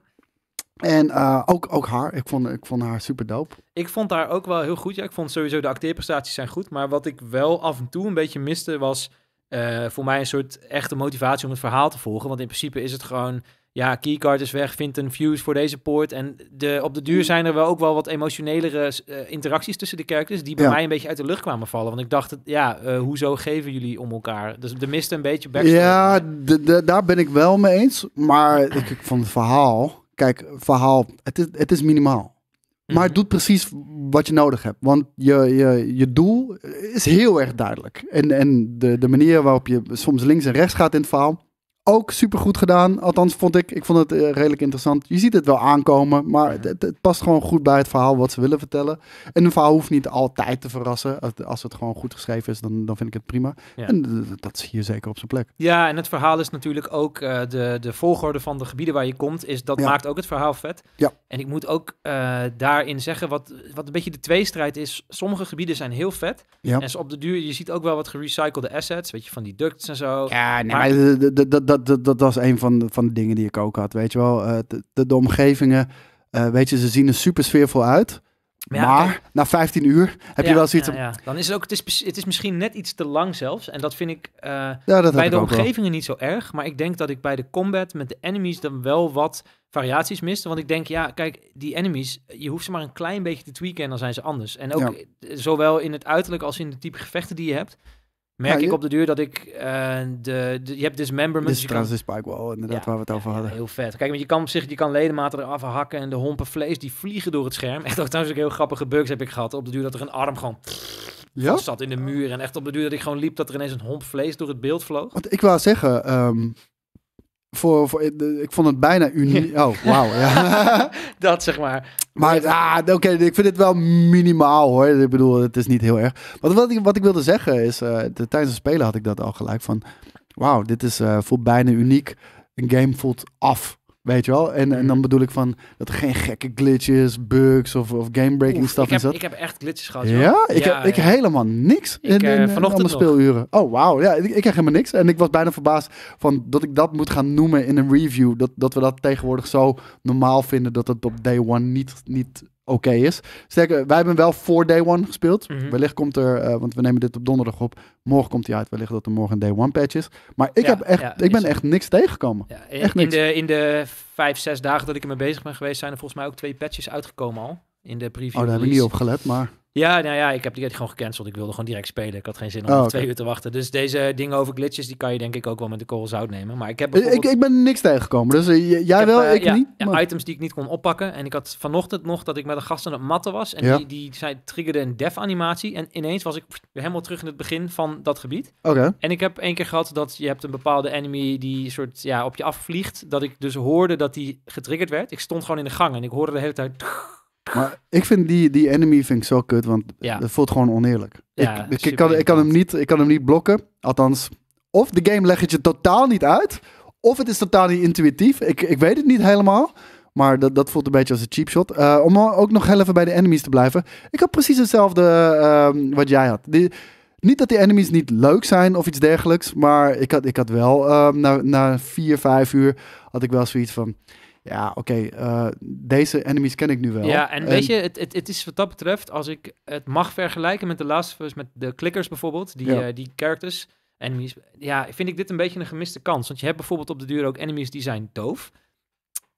En ook, ook haar. Ik vond, ik vond haar super dope. Ik vond haar ook wel heel goed. Ja, ik vond sowieso de acteerprestaties zijn goed. Maar wat ik wel af en toe een beetje miste was... voor mij een soort echte motivatie om het verhaal te volgen. Want in principe is het gewoon ja, keycard is weg, vindt een fuse voor deze poort. En de, op de duur hmm. zijn er wel ook wel wat emotionelere eh, interacties tussen de characters... die bij mij een beetje uit de lucht kwamen vallen. Want ik dacht, ja, eh, hoezo geven jullie om elkaar? Dus de mist een beetje backstory. Ja, daar ben ik wel mee eens. Maar ik, van het verhaal... Kijk, verhaal, het is, het is minimaal. Maar het mhm. doet precies wat je nodig hebt. Want je, je, je doel is heel erg duidelijk. En, en de, de manier waarop je soms links en rechts gaat in het verhaal ook goed gedaan. Althans, vond ik. Ik vond het eh, redelijk interessant. Je ziet het wel aankomen, maar het, past gewoon goed bij het verhaal wat ze willen vertellen. En een verhaal hoeft niet altijd te verrassen. Als het gewoon goed geschreven is, dan, dan vind ik het prima. En eh, dat zie je zeker op zijn plek. Ja, en het verhaal is natuurlijk ook eh, de, de volgorde van de gebieden waar je komt. Is, dat maakt ook het verhaal vet. Ja. En ik moet ook daarin zeggen, wat, wat een beetje de tweestrijd is. Sommige gebieden zijn heel vet. Ja. En op de duur, je ziet ook wel wat gerecyclede assets. Weet je, van die ducts en zo. Ja, nee, maar, maar dat dat, dat, was een van de, van de dingen die ik ook had. Weet je wel, eh, de, omgevingen, eh, weet je, ze zien er super sfeervol uit. Maar, na 15 uur heb je wel zoiets. Dan is het ook, het is, het is misschien net iets te lang zelfs. En dat vind ik eh, bij de omgevingen niet zo erg. Maar ik denk dat ik bij de combat met de enemies dan wel wat variaties miste. Want ik denk, ja, kijk, die enemies, je hoeft ze maar een klein beetje te tweaken en dan zijn ze anders. En ook zowel in het uiterlijk als in de type gevechten die je hebt merk ik op de duur dat ik eh, de, je hebt dismemberment. Dit is kan... de spikewall, inderdaad, waar we het over hadden. heel vet. Kijk, want je kan op zich, je kan ledematen eraf hakken en de hompen vlees, die vliegen door het scherm. Echt, ook trouwens ook heel grappige bugs heb ik gehad. Op de duur dat er een arm gewoon ja? zat in de muur. En echt op de duur dat ik gewoon liep, dat er ineens een homp vlees door het beeld vloog. Wat ik wou zeggen, ehm, voor, voor, eh, ik vond het bijna uniek. Oh, wauw. Ja. *laughs* dat zeg maar. Maar ah, oké, ik vind het wel minimaal hoor. Ik bedoel, het is niet heel erg. Wat, wat, ik, wat ik wilde zeggen is, eh, tijdens het spelen had ik dat al gelijk van... Wauw, dit is, uh, voelt bijna uniek. Een game voelt af. Weet je wel? En, en dan mhm. bedoel ik van dat er geen gekke glitches, bugs of, of gamebreaking stuff stuff ik heb, Ik heb echt glitches gehad. Ja, ik, heb, ik helemaal niks eh, in, in, vanochtend speeluren. Oh, wauw. Ja, ik, ik heb helemaal niks. En ik was bijna verbaasd van dat ik dat moet gaan noemen in een review. Dat, dat we dat tegenwoordig zo normaal vinden dat het op day one niet, niet oké is. Sterker, wij hebben wel voor Day One gespeeld. Mhm. Wellicht komt er, eh, want we nemen dit op donderdag op. Morgen komt hij uit. Wellicht dat er morgen een Day One patch is. Maar ik, heb echt, ik ben echt niks tegengekomen. echt in, De, in de vijf, zes dagen dat ik ermee bezig ben geweest, zijn er volgens mij ook twee patches uitgekomen al. In de preview. Oh, daar heb ik niet op gelet, maar. Ja, nou ja, ik heb die gewoon gecanceld. Ik wilde gewoon direct spelen. Ik had geen zin om oh, twee uur te wachten. Dus deze dingen over glitches, die kan je denk ik ook wel met de korrel zout nemen. Maar ik heb eh, ik, ik ben niks tegengekomen. Dus eh, jij wel, eh, ik ja, niet. Ja, items die ik niet kon oppakken. En ik had vanochtend nog dat ik met een gast aan het matten was. En die, die zei, triggerde een def animatie. En ineens was ik helemaal terug in het begin van dat gebied. Oké. En ik heb één keer gehad dat je hebt een bepaalde enemy die soort ja, op je afvliegt. Dat ik dus hoorde dat die getriggerd werd. Ik stond gewoon in de gang en ik hoorde de hele tijd maar ik vind die, die enemy vind ik zo kut, want ja. het voelt gewoon oneerlijk. ik, ik, kan, ik, kan hem niet, ik kan hem niet blokken. Althans, of de game legt het je totaal niet uit, of het is totaal niet intuïtief. Ik, ik weet het niet helemaal. Maar dat, dat voelt een beetje als een cheap shot. Eh, om ook nog heel even bij de enemies te blijven. Ik had precies hetzelfde uh, wat jij had. niet dat die enemies niet leuk zijn of iets dergelijks. Maar ik had, ik had wel ehm, na, na vier, vijf uur had ik wel zoiets van ja, oké, eh, deze enemies ken ik nu wel. Ja, en, weet je, het, het, het, is wat dat betreft, als ik het mag vergelijken met de Last of met de clickers bijvoorbeeld, die, eh, die characters, enemies, ja, vind ik dit een beetje een gemiste kans. Want je hebt bijvoorbeeld op de duur ook enemies die zijn doof.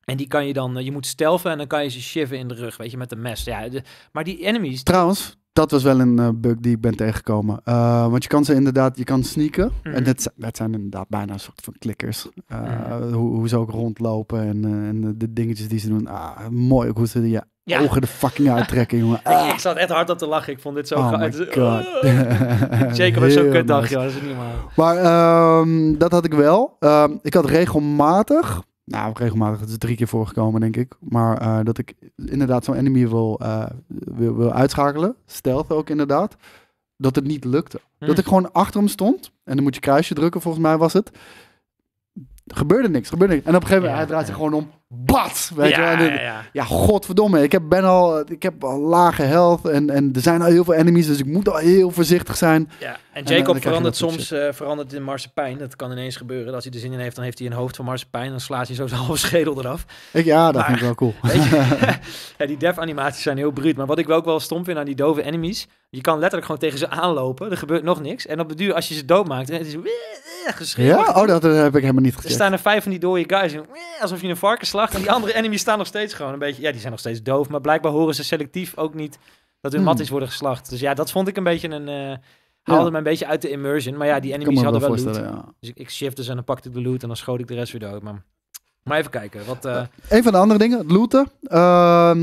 En die kan je dan, eh, je moet stelven en dan kan je ze shiven in de rug, weet je, met een mes. Ja, maar die enemies... Trouwens, dat was wel een eh, bug die ik ben tegengekomen. Eh, want je kan ze inderdaad, je kan sneaken. Mm En dat, dat, zijn inderdaad bijna een soort van klikkers. Eh, mhm. hoe, hoe, ze ook rondlopen en, en, de dingetjes die ze doen. Ah, mooi ook hoe ze je ogen de fucking *laughs* uittrekken, jongen. Ah. Ik zat echt hard op te lachen. Ik vond dit zo... Oh my God. Jacob *laughs* heeft zo'n *laughs* kutdag, joh. Dat is niet normaal. Maar ehm, dat had ik wel. Ehm, ik had regelmatig nou, regelmatig, het is drie keer voorgekomen, denk ik. Maar eh, dat ik inderdaad zo'n enemy wil, eh, wil, wil uitschakelen. Stealth ook inderdaad. Dat het niet lukte. Hmm. Dat ik gewoon achter hem stond. En dan moet je kruisje drukken, volgens mij was het. Gebeurde niks, gebeurde niks. En op een gegeven moment, ja, hij draait zich gewoon om. Bad! Weet ja, ja, ja. godverdomme. Ik heb, ben al, ik heb lage health en, en er zijn al heel veel enemies, dus ik moet al heel voorzichtig zijn. Ja, en eh, Jacob verandert soms uh, verandert in marsepein. Dat kan ineens gebeuren. Als hij er zin in heeft, dan heeft hij een hoofd van marsepein. Dan slaat hij zo zijn *laughs* halve schedel eraf. Ik, ja, dat vind ik wel cool. *laughs* *laughs* Ja, die dev-animaties zijn heel bruut. Maar wat ik wel ook wel stom vind aan die dove enemies... Je kan letterlijk gewoon tegen ze aanlopen. Er gebeurt nog niks. En op de duur, als je ze doodmaakt, het is geschreeuw. Ja? Oh, dat eh, heb ik helemaal niet gezien. Er staan er vijf van die dode guys. alsof je een varken slacht. En die andere enemies staan nog steeds gewoon een beetje... Ja, die zijn nog steeds doof. Maar blijkbaar horen ze selectief ook niet dat hun hmm. matties worden geslacht. Dus ja, dat vond ik een beetje een... Eh, haalde me een beetje uit de immersion. Maar ja, die enemies hadden wel loot. Dus ik, ik shiftte ze en dan pakte ik de loot en dan schoot ik de rest weer dood. Maar maar even kijken. Wat, eh, Een van de andere dingen, looten. Ehm,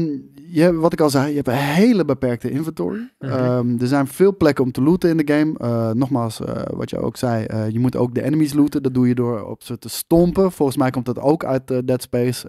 je, wat ik al zei, je hebt een hele beperkte inventory. Mhm. Ehm, er zijn veel plekken om te looten in de game. Eh, nogmaals, eh, wat je ook zei, je moet ook de enemies looten. Dat doe je door op ze te stompen. Volgens mij komt dat ook uit Dead Space.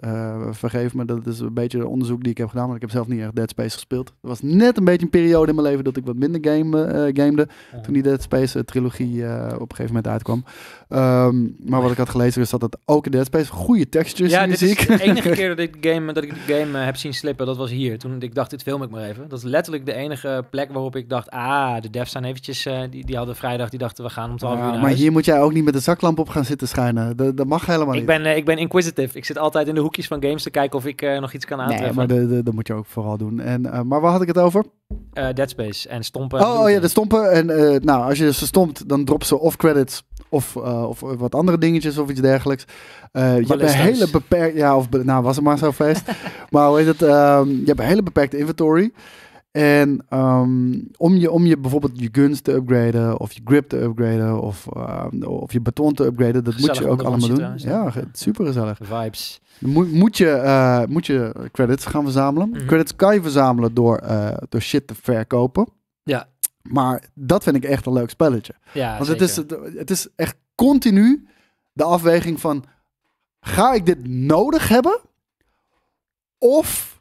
vergeef me, dat is een beetje onderzoek die ik heb gedaan. Want ik heb zelf niet echt Dead Space gespeeld. Er was net een beetje een periode in mijn leven dat ik wat minder game, gamede. Toen die Dead Space trilogie op een gegeven moment uitkwam. Ehm, maar wat ik had gelezen is dat het ook in Dead Space goede ja, de enige *laughs* keer dat ik de game, dat ik de game eh, heb zien slippen, dat was hier. Toen ik dacht, dit film ik maar even. Dat is letterlijk de enige plek waarop ik dacht, ah, de devs zijn eventjes, eh, die, die hadden vrijdag, die dachten we gaan om 12 uur naar Maar hier moet jij ook niet met de zaklamp op gaan zitten schijnen. Dat, dat mag helemaal niet. Ik ben, eh, ik ben inquisitive. Ik zit altijd in de hoekjes van games te kijken of ik nog iets kan aantreffen. Nee, maar dat moet je ook vooral doen. En, maar waar had ik het over? Dead Space en stompen. Oh, oh ja, de stompen. En nou, als je ze stompt, dan drop ze off-credits of, eh, of wat andere dingetjes of iets dergelijks. Eh, je hebt een hele beperkte... Ja, of nou was het maar zo feest. *laughs* maar hoe heet het? Ehm, je hebt een hele beperkte inventory. En ehm, om, je, om je bijvoorbeeld je guns te upgraden, of je grip te upgraden, of, ehm, of je beton te upgraden, dat moet je ook allemaal doen. ja, super gezellig. Vibes. Moet, moet, je, eh, moet je credits gaan verzamelen. Mhm. Credits kan je verzamelen door, door shit te verkopen. Ja. Maar dat vind ik echt een leuk spelletje. Ja, Want het is, het is echt continu de afweging van: ga ik dit nodig hebben? Of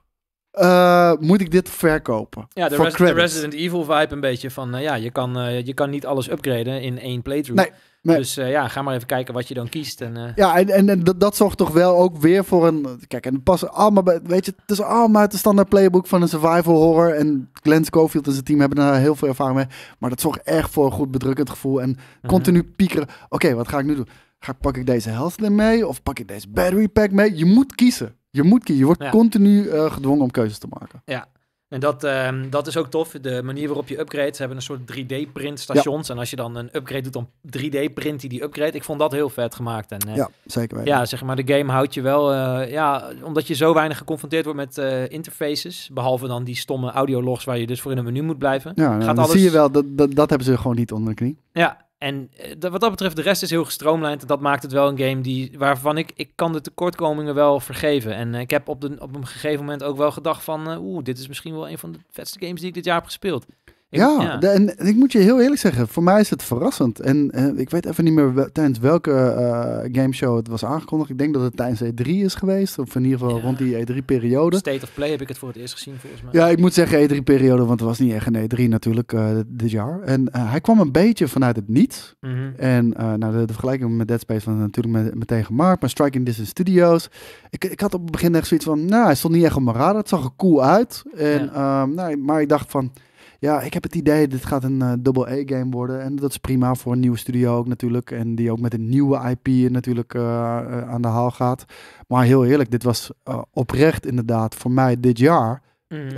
uh, moet ik dit verkopen? Ja, de, de, Resident Evil vibe een beetje van, eh, ja, je kan, eh, je kan niet alles upgraden in één playthrough. Nee, Dus ja, ga maar even kijken wat je dan kiest. En, ja, en, en, dat, zorgt toch wel ook weer voor een... Kijk, en passen allemaal bij, weet je, het is allemaal uit de standaard playbook van een survival horror. En Glenn Schofield en zijn team hebben daar heel veel ervaring mee. Maar dat zorgt echt voor een goed bedrukkend gevoel. En mhm. continu piekeren. Oké, wat ga ik nu doen? Ga, pak ik deze health mee? Of pak ik deze battery pack mee? Je moet kiezen. Je moet Je wordt continu eh, gedwongen om keuzes te maken. Ja. En dat, ehm, dat is ook tof. De manier waarop je upgrades hebben een soort 3D-print stations. En als je dan een upgrade doet, dan 3D-print die die upgrade. Ik vond dat heel vet gemaakt. En, eh, ja, zeker weten. Ja, zeg maar, de game houdt je wel... Eh, ja, omdat je zo weinig geconfronteerd wordt met interfaces. Behalve dan die stomme audiologs waar je dus voor in een menu moet blijven. Ja, gaat nou, alles... zie je wel, dat, dat, dat hebben ze gewoon niet onder de knie. Ja, en eh, wat dat betreft, de rest is heel gestroomlijnd. En dat maakt het wel een game die, waarvan ik, ik kan de tekortkomingen wel vergeven. En eh, ik heb op, de, op een gegeven moment ook wel gedacht van... Eh, oeh, dit is misschien wel een van de vetste games die ik dit jaar heb gespeeld ja, en ik moet je heel eerlijk zeggen, voor mij is het verrassend. En eh, ik weet even niet meer tijdens welke uh, gameshow het was aangekondigd. Ik denk dat het tijdens E3 is geweest, of in ieder geval rond die E3-periode. State of Play heb ik het voor het eerst gezien, volgens mij. Ja, ik moet zeggen E3-periode, want het was niet echt een E3 natuurlijk uh, dit jaar. En hij kwam een beetje vanuit het niets. Mhm. En nou, de, vergelijking met Dead Space was natuurlijk met, meteen gemaakt, maar Striking Distance Studios. Ik, ik had op het begin echt zoiets van, nou, hij stond niet echt op mijn radar. Het zag er cool uit. En, ja. Ehm, nou, maar ik dacht van ja, ik heb het idee, dit gaat een eh, double A-game worden. En dat is prima voor een nieuwe studio ook natuurlijk. En die ook met een nieuwe IP natuurlijk eh, eh, aan de haal gaat. Maar heel eerlijk, dit was oprecht inderdaad voor mij dit jaar... Mm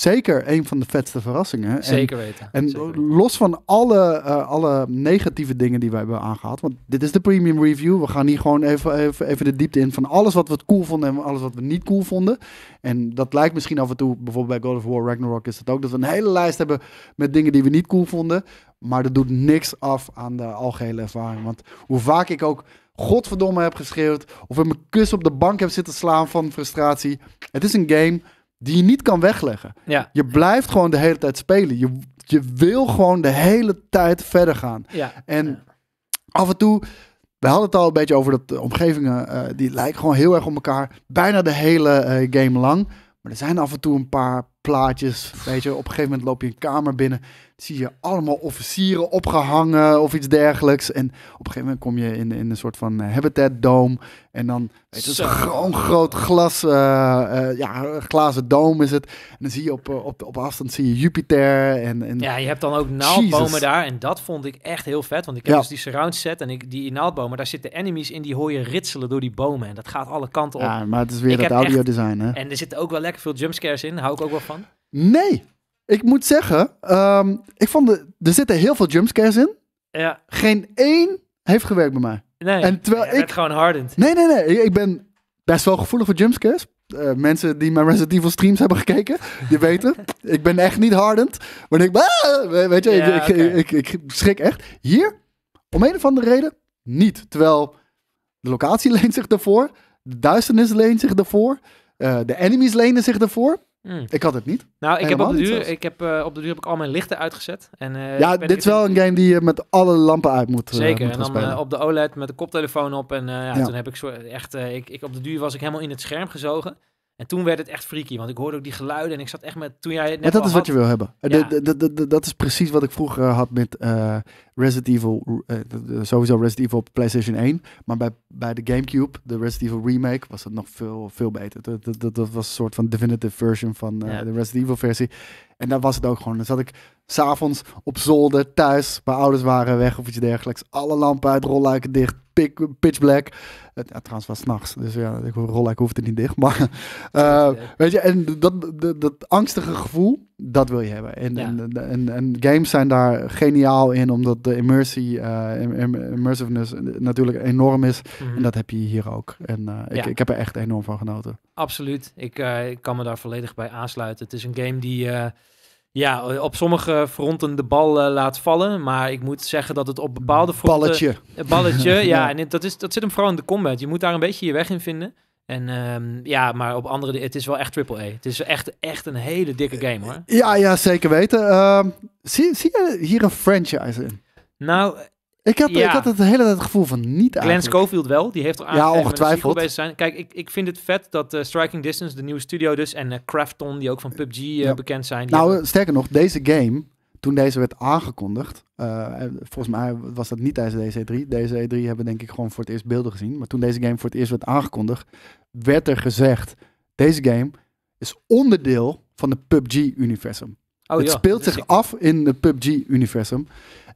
zeker een van de vetste verrassingen. Zeker en, weten. En los van alle, eh, alle negatieve dingen die wij hebben aangehaald. Want dit is de premium review. We gaan hier gewoon even, even, even de diepte in van alles wat we cool vonden en alles wat we niet cool vonden. En dat lijkt misschien af en toe, bijvoorbeeld bij God of War Ragnarok is het ook, dat we een hele lijst hebben met dingen die we niet cool vonden. Maar dat doet niks af aan de algehele ervaring. Want hoe vaak ik ook godverdomme heb geschreeuwd. Of in mijn kus op de bank heb zitten slaan van frustratie. Het is een game die je niet kan wegleggen. Je blijft gewoon de hele tijd spelen. Je, je wil gewoon de hele tijd verder gaan. Ja. En af en toe, we hadden het al een beetje over dat de omgevingen, eh, die lijken gewoon heel erg op elkaar. Bijna de hele eh, game lang. Maar er zijn af en toe een paar plaatjes. Weet je, op een gegeven moment loop je een kamer binnen. Zie je allemaal officieren opgehangen of iets dergelijks. En op een gegeven moment kom je in, in een soort van eh, habitat dome. En dan weet je, zo'n groot glas, eh, eh, ja, glazen dome is het. En dan zie je op, op, op afstand zie je Jupiter. En, en ja, je hebt dan ook naaldbomen daar. En dat vond ik echt heel vet. Want ik heb dus die surround set en ik, die naaldbomen. Daar zitten enemies in die hoor je ritselen door die bomen. En dat gaat alle kanten op. Ja, maar het is weer het audio design hè? En er zitten ook wel lekker veel jumpscares in. Hou ik ook wel van. Nee. Ik moet zeggen, ehm, ik vond de, er zitten heel veel jumpscares in. Ja. Geen één heeft gewerkt bij mij. Nee, en terwijl ik gewoon hardend. Nee, nee, nee. Ik ben best wel gevoelig voor jumpscares. Uh, mensen die mijn Resident Evil streams hebben gekeken, die weten, *laughs* ik ben echt niet hardend. Maar ik, ah, weet je, ik, ik, schrik echt. Hier, om een of andere reden, niet. Terwijl de locatie *laughs* leent zich daarvoor, de duisternis leent zich daarvoor, eh, de enemies lenen zich daarvoor. Hmm. Ik had het niet. Nou, ik heb, op de, duur, ik heb eh, op de duur heb ik al mijn lichten uitgezet. En, eh, ja, dit is wel een game die je met alle lampen uit moet eh, Zeker, en dan op de OLED met de koptelefoon op. En ja, toen heb ik zo echt... ik, ik, op de duur was ik helemaal in het scherm gezogen. En toen werd het echt freaky, want ik hoorde ook die geluiden en ik zat echt met... Toen jij net maar dat is wat je wil hebben. Eh, ja. De, de, de, dat is precies wat ik vroeger eh, had met eh, Resident Evil, sowieso Resident Evil op PlayStation 1. Maar bij, bij de Gamecube, de Resident Evil remake, was het nog veel, veel beter. Dat, dat, dat was een soort van definitive version van de Resident Evil versie. En daar was het ook gewoon. Dan zat ik s'avonds op zolder thuis, mijn ouders waren weg of iets dergelijks. Alle lampen uit, rolluiken dicht, pitch black. Het trouwens, was s'nachts, dus ja, ik rolluik hoeft er niet dicht. *laughs* Maar eh, weet je, en dat, dat, angstige gevoel, dat wil je hebben. En, ja. en, en, games zijn daar geniaal in, omdat de immersie, uh, immersiveness natuurlijk enorm is. En mhm. dat heb je hier ook. En eh, ik, ik heb er echt enorm van genoten. Absoluut. Ik, ik kan me daar volledig bij aansluiten. Het is een game die ja, op sommige fronten de bal eh, laat vallen. Maar ik moet zeggen dat het op bepaalde fronten... Balletje. Eh, balletje, *laughs* ja, En dat, is, dat zit hem vooral in de combat. Je moet daar een beetje je weg in vinden. En ehm, ja, maar op andere... Het is wel echt triple A. Het is echt, echt een hele dikke game, hoor. Ja, ja zeker weten. Ehm, zie, zie je hier een franchise in? Nou, ik had, ik had het hele tijd het gevoel van niet Glenn Schofield wel, die heeft er aan. Ja, ongetwijfeld. zijn. Kijk, ik, ik vind het vet dat eh, Striking Distance, de nieuwe studio dus, en uh, Crafton, die ook van PUBG eh, bekend zijn. Nou, sterker nog, deze game, toen deze werd aangekondigd, volgens mij was dat niet tijdens dc 3 dc 3 hebben denk ik gewoon voor het eerst beelden gezien. Maar toen deze game voor het eerst werd aangekondigd, werd er gezegd, deze game is onderdeel van de PUBG-universum. Oh, het speelt zich af in de PUBG-universum.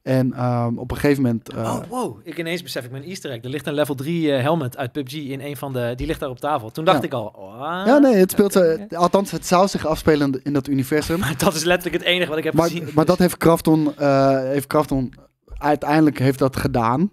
En ehm, op een gegeven moment... Eh, oh, wow. Ik ineens besef ik mijn easter egg. Er ligt een level 3 eh, helmet uit PUBG in een van de... Die ligt daar op tafel. Toen dacht ik al... ja, nee, het speelt... Eh, althans, het zou zich afspelen in dat universum. *laughs* maar dat is letterlijk het enige wat ik heb gezien. Maar dat heeft Krafton... heeft Krafton uiteindelijk heeft dat gedaan.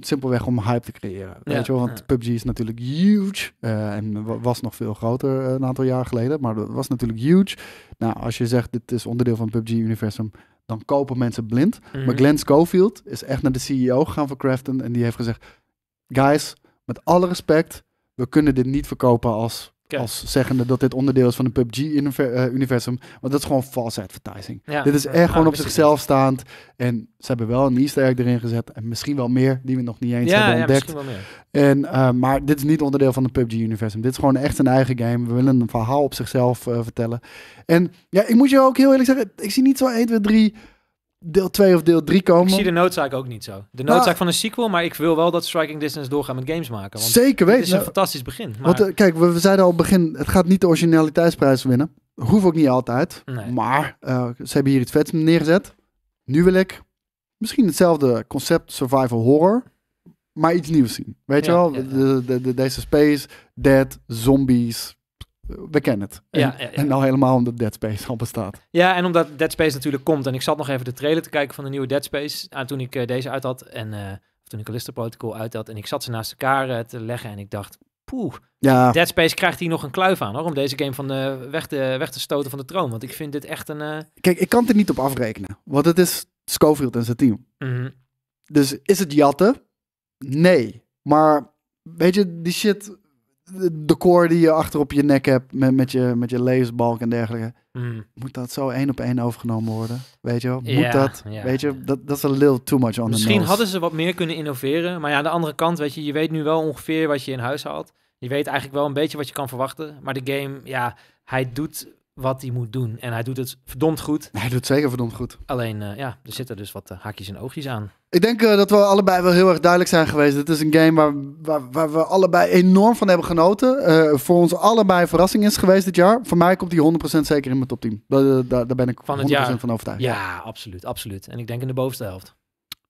simpelweg om hype te creëren. weet je wel? Want PUBG is natuurlijk huge. Uh, en was nog veel groter een aantal jaar geleden. Maar dat was natuurlijk huge. Nou, als je zegt, dit is onderdeel van PUBG Universum dan kopen mensen blind. Maar mhm. Glenn Schofield is echt naar de CEO gegaan van Crafton en die heeft gezegd: Guys, met alle respect, we kunnen dit niet verkopen als als zeggende dat dit onderdeel is van een PUBG-universum. Eh, want dat is gewoon false advertising. dit is echt gewoon op zichzelf staand. En ze hebben wel een easter sterk erin gezet. En misschien wel meer die we nog niet eens hebben ontdekt. Wel meer. En, eh, maar dit is niet onderdeel van een PUBG-universum. Dit is gewoon echt een eigen game. We willen een verhaal op zichzelf eh, vertellen. En ja, ik moet je ook heel eerlijk zeggen, ik zie niet zo 1, 2, 3 deel 2 of deel 3 komen. Ik zie de noodzaak ook niet zo. De nou, noodzaak van een sequel, maar ik wil wel dat Striking Distance doorgaan met games maken. Want zeker weten. Het is een nou, fantastisch begin. Maar... Eh, kijk, we, we, zeiden al begin, het gaat niet de originaliteitsprijs winnen. Hoef ook niet altijd. Maar eh, ze hebben hier iets vets neergezet. Nu wil ik misschien hetzelfde concept survival horror, maar iets nieuws zien. Weet je wel? De, de, deze space, dead, zombies, we kennen het. En, ja, nou helemaal omdat Dead Space al bestaat. Ja, en omdat Dead Space natuurlijk komt. En ik zat nog even de trailer te kijken van de nieuwe Dead Space. Aan toen ik eh, deze uit had. En eh, toen ik Callisto Protocol uit had. En ik zat ze naast elkaar eh, te leggen. En ik dacht, poeh. Ja. Dead Space krijgt hier nog een kluif aan hoor. Om deze game van de weg, te, weg te stoten van de troon. Want ik vind dit echt een... Kijk, ik kan er niet op afrekenen. Want het is Schofield en zijn team. Mhm. Dus is het jatten? Nee. Maar weet je, die shit de core die je achter op je nek hebt met, met, je, met je levensbalk en dergelijke. Mm. Moet dat zo één op één overgenomen worden? Weet je wel? Moet ja, dat? Weet je, dat, is een little too much on Misschien hadden ze wat meer kunnen innoveren. Maar ja, aan de andere kant, weet je, je weet nu wel ongeveer wat je in huis haalt. Je weet eigenlijk wel een beetje wat je kan verwachten. Maar de game, ja, hij doet wat hij moet doen. En hij doet het verdomd goed. Hij doet het zeker verdomd goed. Alleen, uh, ja, er zitten dus wat eh, haakjes en oogjes aan. Ik denk eh, dat we allebei wel heel erg duidelijk zijn geweest. Het is een game waar, waar, waar we allebei enorm van hebben genoten. Eh, voor ons allebei een verrassing is geweest dit jaar. Voor mij komt die 100% zeker in mijn top 10. Eh, daar, daar, ben ik 100% van overtuigd. Ja, absoluut, absoluut. En ik denk in de bovenste helft.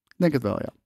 Ik denk het wel, ja.